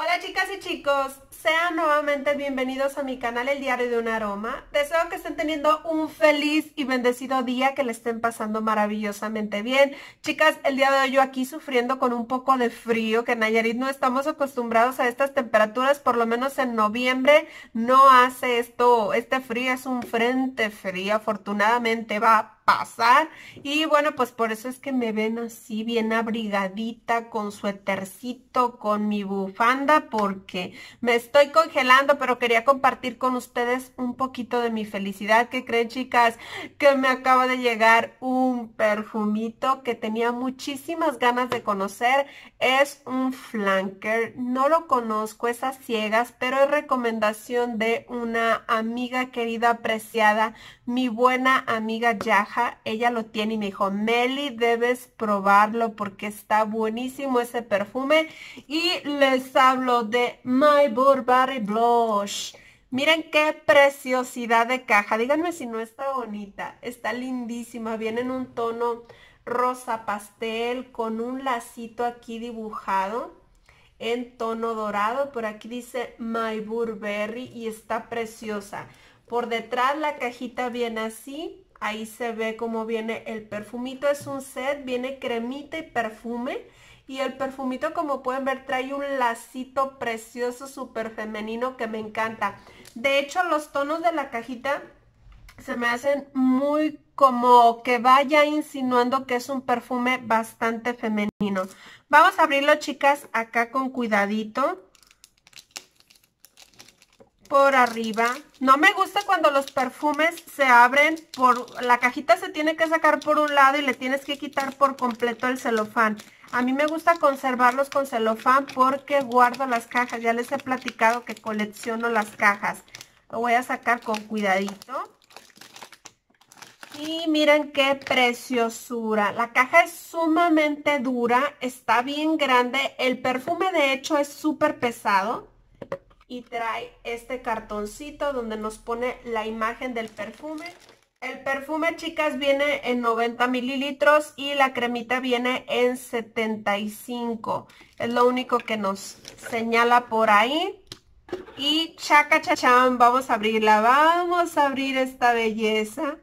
Hola chicas y chicos, sean nuevamente bienvenidos a mi canal El Diario de un Aroma. Deseo que estén teniendo un feliz y bendecido día, que le estén pasando maravillosamente bien. Chicas, el día de hoy yo aquí sufriendo con un poco de frío, que en Nayarit no estamos acostumbrados a estas temperaturas, por lo menos en noviembre no hace esto, este frío es un frente frío, afortunadamente va pasar. Y bueno, pues por eso es que me ven así bien abrigadita, con suetercito con mi bufanda, porque me estoy congelando, pero quería compartir con ustedes un poquito de mi felicidad. que creen, chicas? Que me acaba de llegar un perfumito que tenía muchísimas ganas de conocer. Es un flanker, no lo conozco, esas ciegas, pero es recomendación de una amiga querida, apreciada, mi buena amiga Yaja ella lo tiene y me dijo, Meli, debes probarlo porque está buenísimo ese perfume. Y les hablo de My Burberry Blush. Miren qué preciosidad de caja. Díganme si no está bonita. Está lindísima. Viene en un tono rosa pastel con un lacito aquí dibujado en tono dorado. Por aquí dice My Burberry y está preciosa. Por detrás la cajita viene así Ahí se ve cómo viene el perfumito. Es un set, viene cremita y perfume. Y el perfumito, como pueden ver, trae un lacito precioso, súper femenino, que me encanta. De hecho, los tonos de la cajita se me hacen muy como que vaya insinuando que es un perfume bastante femenino. Vamos a abrirlo, chicas, acá con cuidadito por arriba. No me gusta cuando los perfumes se abren por... La cajita se tiene que sacar por un lado y le tienes que quitar por completo el celofán. A mí me gusta conservarlos con celofán porque guardo las cajas. Ya les he platicado que colecciono las cajas. Lo voy a sacar con cuidadito. Y miren qué preciosura. La caja es sumamente dura, está bien grande. El perfume de hecho es súper pesado y trae este cartoncito donde nos pone la imagen del perfume. El perfume, chicas, viene en 90 mililitros y la cremita viene en 75. Es lo único que nos señala por ahí. Y chaca chachán, vamos a abrirla, vamos a abrir esta belleza.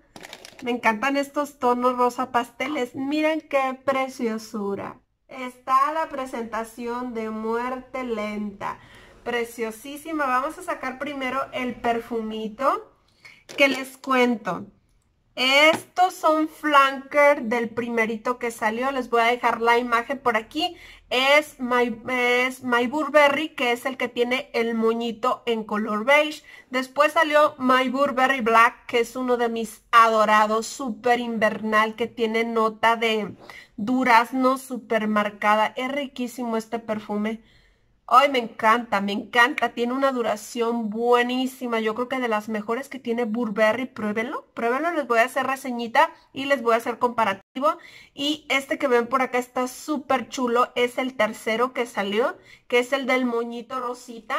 Me encantan estos tonos rosa pasteles, miren qué preciosura. Está la presentación de Muerte Lenta preciosísima. Vamos a sacar primero el perfumito que les cuento. Estos son flanker del primerito que salió. Les voy a dejar la imagen por aquí. Es My, es My Burberry, que es el que tiene el moñito en color beige. Después salió My Burberry Black, que es uno de mis adorados, súper invernal, que tiene nota de durazno súper marcada. Es riquísimo este perfume. Ay, me encanta, me encanta. Tiene una duración buenísima. Yo creo que de las mejores que tiene Burberry, pruébenlo, pruébenlo. Les voy a hacer reseñita y les voy a hacer comparativo. Y este que ven por acá está súper chulo. Es el tercero que salió, que es el del moñito rosita.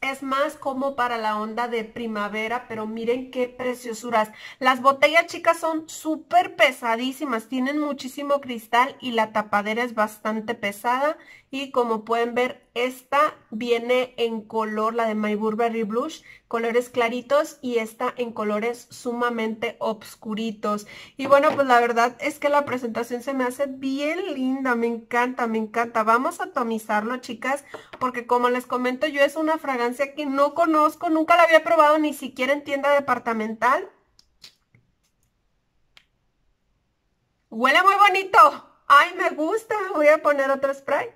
Es más como para la onda de primavera, pero miren qué preciosuras. Las botellas chicas son súper pesadísimas, tienen muchísimo cristal y la tapadera es bastante pesada y como pueden ver esta viene en color, la de My Burberry Blush, colores claritos y esta en colores sumamente obscuritos. Y bueno, pues la verdad es que la presentación se me hace bien linda, me encanta, me encanta. Vamos a atomizarlo, chicas, porque como les comento, yo es una fragancia que no conozco, nunca la había probado ni siquiera en tienda departamental. Huele muy bonito. Ay, me gusta. Voy a poner otro spray.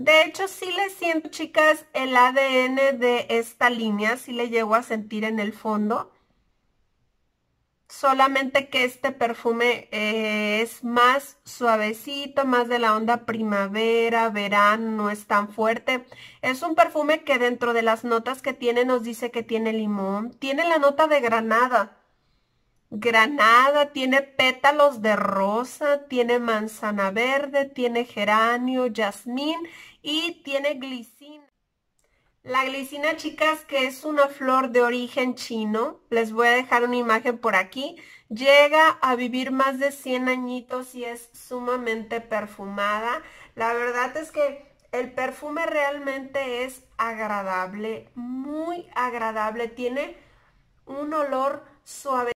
De hecho, sí le siento, chicas, el ADN de esta línea, sí le llego a sentir en el fondo. Solamente que este perfume eh, es más suavecito, más de la onda primavera, verano, no es tan fuerte. Es un perfume que dentro de las notas que tiene nos dice que tiene limón, tiene la nota de granada granada, tiene pétalos de rosa, tiene manzana verde, tiene geranio, jazmín y tiene glicina. La glicina, chicas, que es una flor de origen chino, les voy a dejar una imagen por aquí, llega a vivir más de 100 añitos y es sumamente perfumada. La verdad es que el perfume realmente es agradable, muy agradable, tiene un olor suave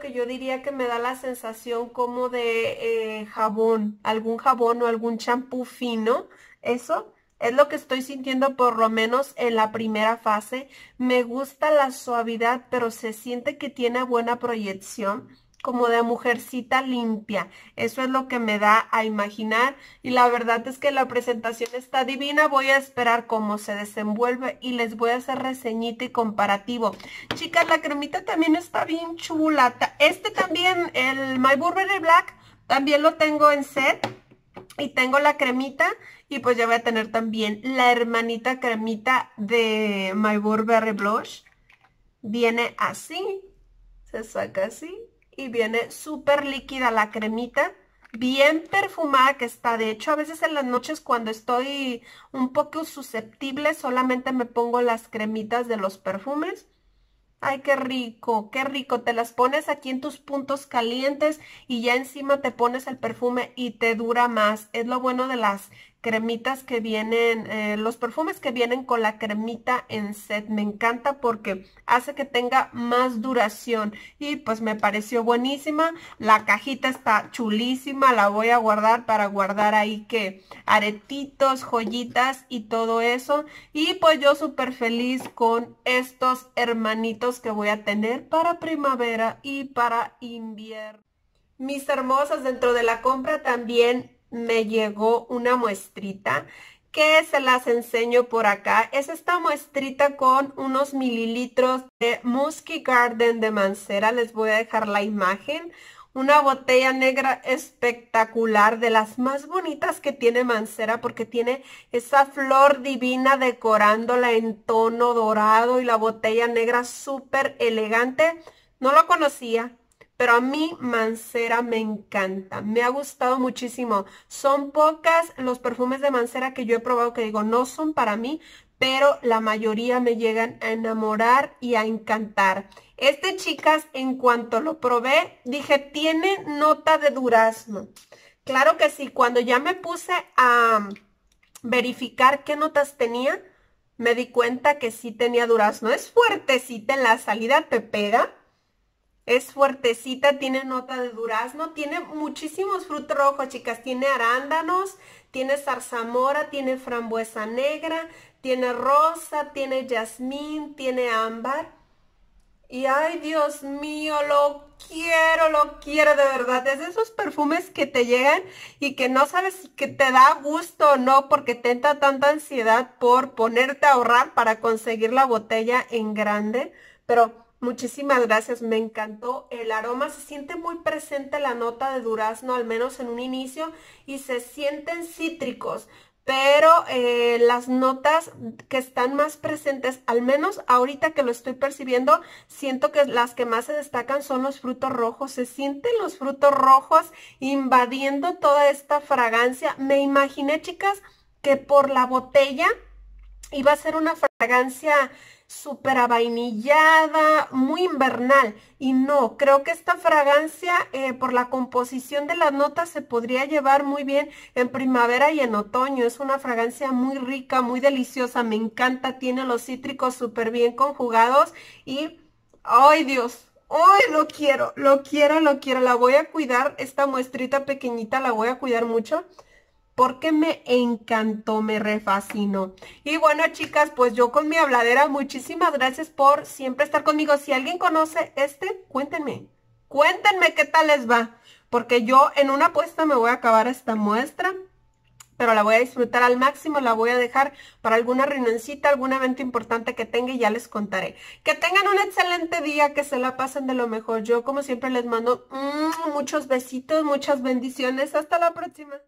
que yo diría que me da la sensación como de eh, jabón, algún jabón o algún champú fino. Eso es lo que estoy sintiendo por lo menos en la primera fase. Me gusta la suavidad, pero se siente que tiene buena proyección como de mujercita limpia. Eso es lo que me da a imaginar y la verdad es que la presentación está divina. Voy a esperar cómo se desenvuelve y les voy a hacer reseñita y comparativo. Chicas, la cremita también está bien chulata. Este también, el My Burberry Black, también lo tengo en set. Y tengo la cremita y pues ya voy a tener también la hermanita cremita de My Burberry Blush. Viene así, se saca así y viene súper líquida la cremita, bien perfumada que está. De hecho, a veces en las noches cuando estoy un poco susceptible, solamente me pongo las cremitas de los perfumes. Ay, qué rico, qué rico. Te las pones aquí en tus puntos calientes y ya encima te pones el perfume y te dura más. Es lo bueno de las cremitas que vienen, eh, los perfumes que vienen con la cremita en set. Me encanta porque hace que tenga más duración y pues me pareció buenísima. La cajita está chulísima, la voy a guardar para guardar ahí que aretitos, joyitas y todo eso. Y pues yo súper feliz con estos hermanitos que voy a tener para primavera y para invierno. Mis hermosas, dentro de la compra también me llegó una muestrita que se las enseño por acá. Es esta muestrita con unos mililitros de Musky Garden de Mancera. Les voy a dejar la imagen. Una botella negra espectacular, de las más bonitas que tiene Mancera, porque tiene esa flor divina decorándola en tono dorado y la botella negra súper elegante. No lo conocía, pero a mí Mancera me encanta, me ha gustado muchísimo. Son pocas los perfumes de Mancera que yo he probado que digo, no son para mí, pero la mayoría me llegan a enamorar y a encantar. Este, chicas, en cuanto lo probé, dije, tiene nota de durazno. Claro que sí, cuando ya me puse a verificar qué notas tenía, me di cuenta que sí tenía durazno. Es fuertecita en la salida, te pega, es fuertecita, tiene nota de durazno, tiene muchísimos frutos rojos, chicas. Tiene arándanos, tiene zarzamora, tiene frambuesa negra, tiene rosa, tiene jazmín, tiene ámbar. Y ay, Dios mío, lo quiero, lo quiero de verdad. Es de esos perfumes que te llegan y que no sabes si que te da gusto o no porque te entra tanta ansiedad por ponerte a ahorrar para conseguir la botella en grande. Pero Muchísimas gracias, me encantó. El aroma se siente muy presente la nota de durazno, al menos en un inicio, y se sienten cítricos, pero eh, las notas que están más presentes, al menos ahorita que lo estoy percibiendo, siento que las que más se destacan son los frutos rojos. Se sienten los frutos rojos invadiendo toda esta fragancia. Me imaginé, chicas, que por la botella iba a ser una fragancia súper avainillada, muy invernal. Y no, creo que esta fragancia eh, por la composición de las notas se podría llevar muy bien en primavera y en otoño. Es una fragancia muy rica, muy deliciosa, me encanta, tiene los cítricos súper bien conjugados y... ¡Ay Dios! hoy lo quiero! Lo quiero, lo quiero. La voy a cuidar, esta muestrita pequeñita la voy a cuidar mucho porque me encantó, me refascinó. Y bueno, chicas, pues yo con mi habladera, muchísimas gracias por siempre estar conmigo. Si alguien conoce este, cuéntenme, cuéntenme qué tal les va, porque yo en una apuesta me voy a acabar esta muestra, pero la voy a disfrutar al máximo, la voy a dejar para alguna rinancita, algún evento importante que tenga y ya les contaré. Que tengan un excelente día, que se la pasen de lo mejor. Yo como siempre les mando mm, muchos besitos, muchas bendiciones. Hasta la próxima.